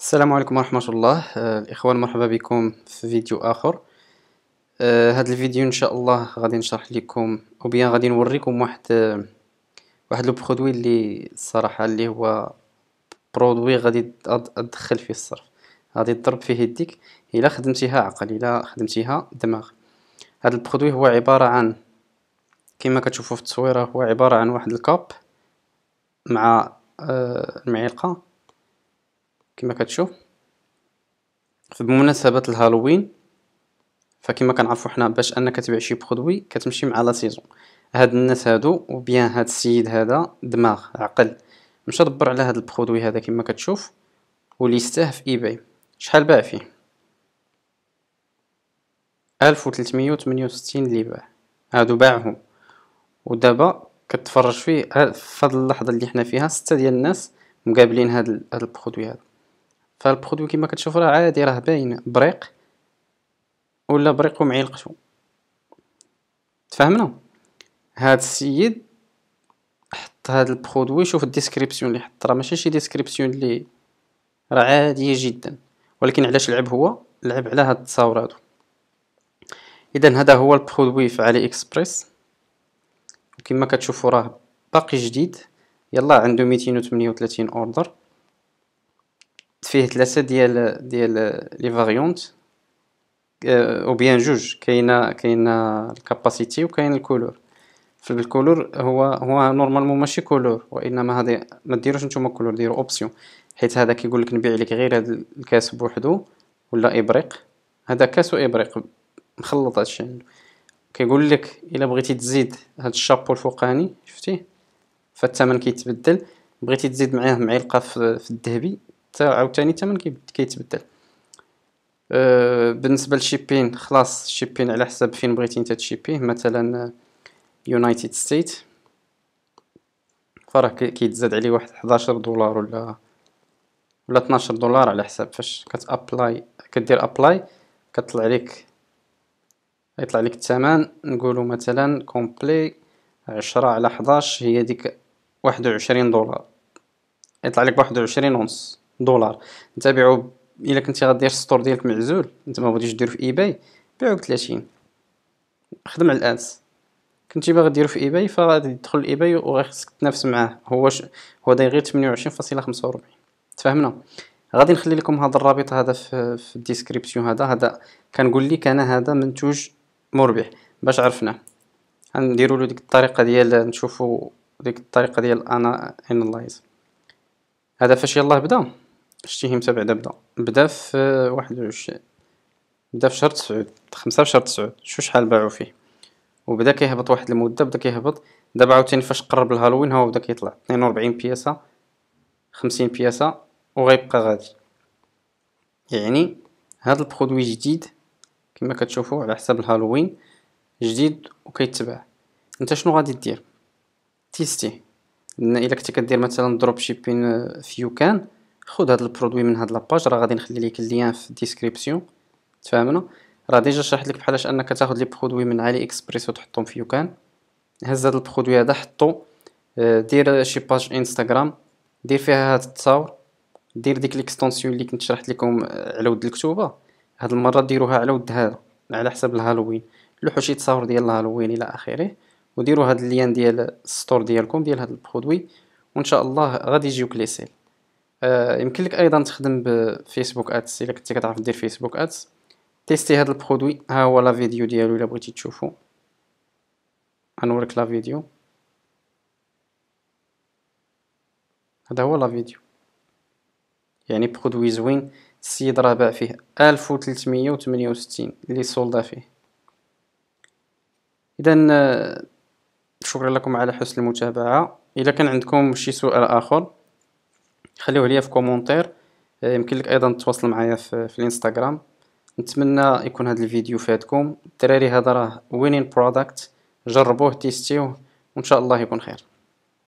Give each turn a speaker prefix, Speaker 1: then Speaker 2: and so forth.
Speaker 1: السلام عليكم ورحمة الله آه، الإخوان مرحبا بكم في فيديو آخر آه هذا الفيديو إن شاء الله غادي نشرح لكم أو بيان غادي نوريكم واحد آه، واحد لو برودوي اللي الصراحة اللي هو برودوي غادي أدخل فيه الصرف غادي تضرب فيه يديك إلا خدمتيها عقل إلا خدمتيها دماغ هذا البرودوي هو عبارة عن كما كتشوفوا في التصويرة هو عبارة عن واحد الكاب مع المعلقة آه، كما كتشوف فبمناسبه الهالوين فكما كنعرفو حنا باش انك تبيع شي برودوي كتمشي مع لا سيزون هاد الناس هادو وبيان هاد السيد هذا دماغ عقل مشى دبر على هاد البرودوي هذا كما كتشوف وليستاه في ايباي شحال باع فيه 1368 اللي باع هادو باعهم ودابا كتفرج فيه في هاد اللحظه اللي حنا فيها ستة ديال الناس مقابلين هاد البرودوي هذا فالبرودوي كيما كتشوف راه عادي راه باين بريق ولا بريق ومعلقته تفاهمنا هاد السيد حط هاد البرودوي شوف الديسكريبسيون اللي حط راه ماشي شي ديسكريبسيون اللي راه عاديه جدا ولكن علاش لعب هو لعب على هاد التصاور هادو اذا هذا هو البرودوي في علي اكسبريس كما كتشوفوا راه باقي جديد يلا عنده 238 اوردر فيه ثلاثه ديال ديال لي فاريونت آه، او بيان جوج كاينه كاينه الكاباسيتي وكاين الكولور في الكولور هو هو نورمالمون ماشي كولور وانما هذا ما ديروش نتوما كولور ديروا اوبسيون حيت هذا كيقول لك نبيع لك غير هذا الكاس بوحدو ولا ابريق هذا كاس وابريق مخلط هادشي عنده كيقول لك الا بغيتي تزيد هاد الشابو الفوقاني شفتيه فالثمن كيتبدل بغيتي تزيد معاه معلقه في الذهبي عاوتاني الثمن كيتبدل أه، بالنسبه للشيبين خلاص الشيبين على حسب فين بغيتي انت تشيبيه مثلا يونايتد آه، ستيت فراه كيتزاد عليه واحد 11 دولار ولا ولا 12 دولار على حساب فاش كتابلاي كدير ابلاي كطلع لك يطلع لك الثمن نقولوا مثلا كومبلي 10 على 11 هي ديك 21 دولار يطلع لك 21 ونص دولار نتابعو الا كنتي غدير السطور ديالك معزول انت ما بغيتيش ديرو في ايباي بيعو ب 30 خدم على الانس كنتي باغي ديرو في ايباي فغادي تدخل لايباي وغيخصك تنافس معاه هو ش... هو داير غير 28.45 تفهمنا غادي نخلي لكم هذا الرابط هذا في, في الديسكريبسيون هذا هذا كنقول لك انا هذا منتوج مربح باش عرفناه غنديروا له ديك الطريقه ديال نشوفوا ديك الطريقه ديال انا انلايز هذا فاش يلاه بدا شتيهم تاع بعدا بدا بدا في واحد وعشرين بدا في شهر تسعود خمسة في شهر تسعود شو شحال باعو فيه وبدا كيهبط واحد المده بدا كيهبط دابا عاوتاني فاش قرب الهالوين هو بدا كيطلع اثنين ربعين بياسه خمسين بياسه وغيبقى غادي يعني هاد البرودوي جديد كما كتشوفوا على حساب الهالوين جديد وكيتباع انت شنو غادي دير تيستيه الا كنتي كدير مثلا دروب شيبين آه، في يوكان خذ هاد البرودوي من هاد لاباج راه غادي نخلي ليك اللين في الديسكريبسيون تفاهمنا راه ديجا شرحت لك بحالاش انك تاخذ لي برودوي من علي اكسبريس وتحطهم في يوكان هز هاد البرودوي هذا حطو آه، دير شي باج انستغرام دير فيها هاد التصاور دير ديك ليكستونسيون اللي كنت شرحت لكم آه، على ود الكتوبه هاد المره ديروها على ود هذا على حسب الهالوين لوحوا شي تصاور ديال الهالوين الى اخره وديروا هاد اللين ديال السطور ديالكم ديال هاد البرودوي وان شاء الله غادي يجيوك لي سيل آه، يمكن لك ايضا تخدم بفيسبوك ادس الا كنتي كتعرف دير فيسبوك ادس تيستي هذا البرودوي ها هو لا فيديو ديالو الا بغيتي تشوفو غنوريك لا فيديو هذا هو لا فيديو يعني برودوي زوين السيد راه باع فيه 1368 اللي سولدا فيه اذا آه، شكرا لكم على حسن المتابعه اذا كان عندكم شي سؤال اخر خليوه ليا في كومونتير آه، لك ايضا تتواصل معايا في, في الانستغرام نتمنى يكون هذا الفيديو فادكم الدراري هذا راه وينين برودكت جربوه تيستيوه وان شاء الله يكون خير